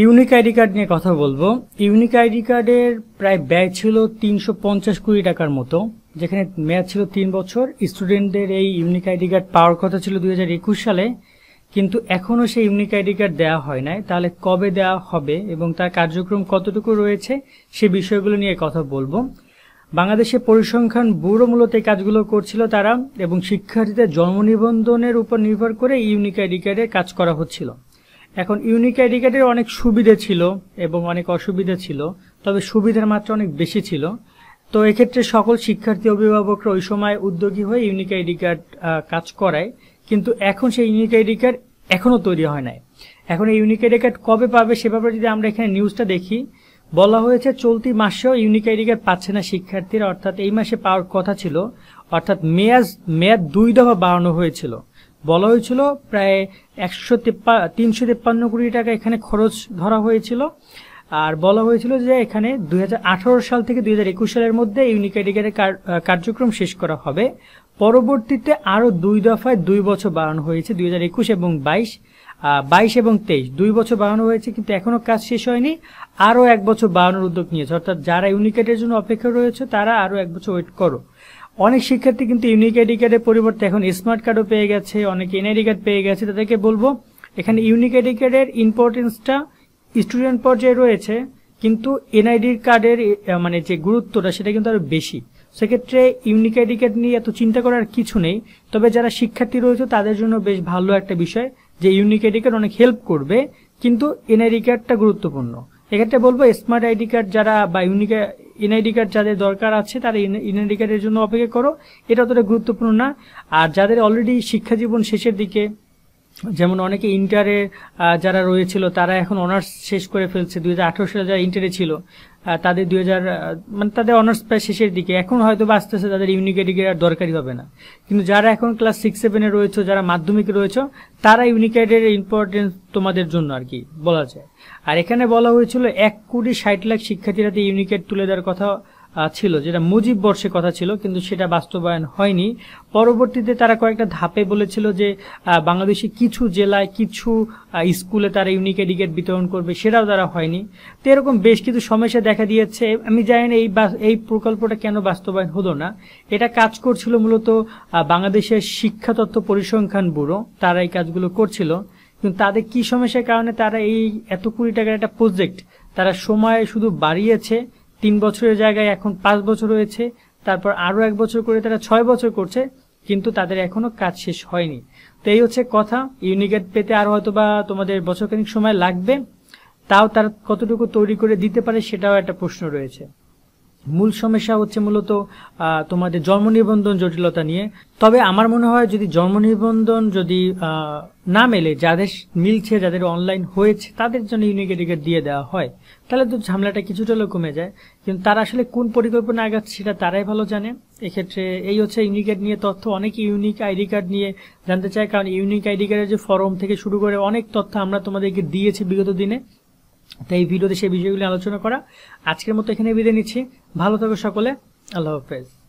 unique ID card নিয়ে কথা বলবো ইউনিক আইডি কার্ডের প্রায় ব্যয় ছিল তিনশো পঞ্চাশ কোটি টাকার মতো যেখানে মেয়াদ ছিল তিন বছর স্টুডেন্টদের এই ইউনিক আইডি কার্ড পাওয়ার কথা ছিল দুই সালে কিন্তু এখনও সেই ইউনিক আইডি কার্ড দেওয়া হয় নাই তাহলে কবে দেওয়া হবে এবং তার কার্যক্রম কতটুকু রয়েছে সে বিষয়গুলো নিয়ে কথা বলবো বাংলাদেশে পরিসংখ্যান ব্যুরো মূলত এই কাজগুলো করছিল তারা এবং শিক্ষার্থীদের জন্ম নিবন্ধনের উপর নির্ভর করে ইউনিক আইডি কার্ডে কাজ করা হচ্ছিল এখন ইউনিক আইডি কার্ডের অনেক সুবিধে ছিল এবং অনেক অসুবিধা ছিল তবে সুবিধার মাত্রা অনেক বেশি ছিল তো এক্ষেত্রে সকল শিক্ষার্থী অভিভাবকরা ওই সময় উদ্যোগী হয়ে ইউনিক আইডি কার্ড কাজ করায় কিন্তু এখন সেই ইউনিক আইডি কার্ড এখনও তৈরি হয় নাই এখন এই ইউনিক আইডি কার্ড কবে পাবে সে ব্যাপারে যদি আমরা এখানে নিউজটা দেখি বলা হয়েছে চলতি মাসেও ইউনিক আইডি কার্ড পাচ্ছে না শিক্ষার্থীরা অর্থাৎ এই মাসে পাওয়ার কথা ছিল অর্থাৎ মেয়াদ মেয়াদ দুই দফা বাড়ানো হয়েছিল বলা হয়েছিল প্রায় একশো তেপ্পা তিনশো তেপ্পান্ন কোটি টাকা এখানে খরচ ধরা হয়েছিল আর বলা হয়েছিল যে এখানে দুই সাল থেকে দুই সালের মধ্যে ইউনিক্যাডিগারে কার্যক্রম শেষ করা হবে পরবর্তীতে আরও দুই দফায় দুই বছর বাড়ানো হয়েছে দুই এবং বাইশ বাইশ এবং তেইশ দুই বছর বাড়ানো হয়েছে কিন্তু এখনও কাজ শেষ হয়নি আরও এক বছর বাড়ানোর উদ্যোগ নিয়েছে অর্থাৎ যারা ইউনিকেটের জন্য অপেক্ষা রয়েছে তারা আরও এক বছর ওয়েট করো অনেক শিক্ষার্থী কিন্তু ইউনিক আইডি কার্ডের পরিবর্তে এখন স্মার্ট কার্ডও পেয়ে গেছে অনেকে এনআইডি কার্ড পেয়ে গেছে তাদেরকে বলবো এখানে ইউনিক আইডি কার্ডের ইম্পর্টেন্সটা স্টুডেন্ট পর্যায়ে রয়েছে কিন্তু এনআইডি কার্ডের মানে যে গুরুত্বটা সেটা কিন্তু আরও বেশি সেক্ষেত্রে ইউনিক আইডি কার্ড নিয়ে এত চিন্তা করার কিছু নেই তবে যারা শিক্ষার্থী রয়েছে তাদের জন্য বেশ ভালো একটা বিষয় যে ইউনিক আইডি কার্ড অনেক হেল্প করবে কিন্তু এনআইডি কার্ডটা গুরুত্বপূর্ণ এক্ষেত্রে বলবো স্মার্ট আইডি কার্ড যারা বা ইউনিক এনআইডি কার্ড যাদের দরকার আছে তারা এনআইডি কার্ডের জন্য অপেক্ষা করো এটা অতটা গুরুত্বপূর্ণ না আর যাদের অলরেডি শিক্ষাজীবন শেষের দিকে যেমন অনেকে ইন্টারে যারা রয়েছিল তারা এখন অনার্স শেষ করে ফেলছে দুই সালে যারা ইন্টারে ছিল তাদের দুই মানে তাদের অনার্স প্রায় শেষের দিকে এখন হয়তো বা আস্তে আস্তে তাদের ইউনিকেটিকের আর দরকারই হবে না কিন্তু যারা এখন ক্লাস সিক্স সেভেনে রয়েছে যারা মাধ্যমিকে রয়েছে তারা ইউনিকেডের ইম্পর্টেন্স তোমাদের জন্য আর কি বলা যায় আর এখানে বলা হয়েছিল এক কোটি ষাট লাখ শিক্ষার্থীরা ইউনিকেড তুলে দেওয়ার কথা ছিল যেটা মুজিব বর্ষে কথা ছিল কিন্তু সেটা বাস্তবায়ন হয়নি পরবর্তীতে তারা কয়েকটা ধাপে বলেছিল যে বাংলাদেশে কিছু জেলায় কিছু স্কুলে তারা ইউনিক এডিকেট বিতরণ করবে সেটাও তারা হয়নি তো এরকম বেশ কিছু সমস্যা দেখা দিয়েছে আমি জানি না এই এই প্রকল্পটা কেন বাস্তবায়ন হলো না এটা কাজ করছিল মূলত বাংলাদেশের শিক্ষা তত্ত্ব পরিসংখ্যান ব্যুরো তারা এই কাজগুলো করছিল কিন্তু তাদের কি সমস্যার কারণে তারা এই এত কুড়ি টাকার একটা প্রজেক্ট তারা সময় শুধু বাড়িয়েছে তিন বছরের জায়গায় এখন পাঁচ বছর হয়েছে তারপর আরও এক বছর করে তারা ছয় বছর করছে কিন্তু তাদের এখনও কাজ শেষ হয়নি তো এই হচ্ছে কথা ইউনিগেট পেতে আর হয়তো বা তোমাদের বছরখানিক সময় লাগবে তাও তারা কতটুকু তৈরি করে দিতে পারে সেটাও একটা প্রশ্ন রয়েছে মূল সমস্যা হচ্ছে মূলত তোমাদের জন্ম নিবন্ধন জটিলতা নিয়ে তবে আমার মনে হয় যদি জন্ম নিবন্ধন যদি না মেলে যাদের মিলছে যাদের অনলাইন হয়েছে তাদের জন্য ইউনিক এডিকেট দিয়ে দেওয়া হয় তাহলে তো ঝামেলাটা কিছুটা হলেও কমে যায় কিন্তু তারা আসলে কোন পরিকল্পনা আগাচ্ছে সেটা তারাই ভালো জানে এক্ষেত্রে এই হচ্ছে ইউনিকেট নিয়ে তথ্য অনেক ইউনিক আইডি কার্ড নিয়ে জানতে চায় কারণ ইউনিক আইডি কার্ডের যে ফর্ম থেকে শুরু করে অনেক তথ্য আমরা তোমাদেরকে দিয়েছি বিগত দিনে তাই এই ভিডিওতে সেই বিষয়গুলি আলোচনা করা আজকের মতো এখানে বিদায় নিচ্ছি ভালো থাকো সকলে আল্লাহ হাফেজ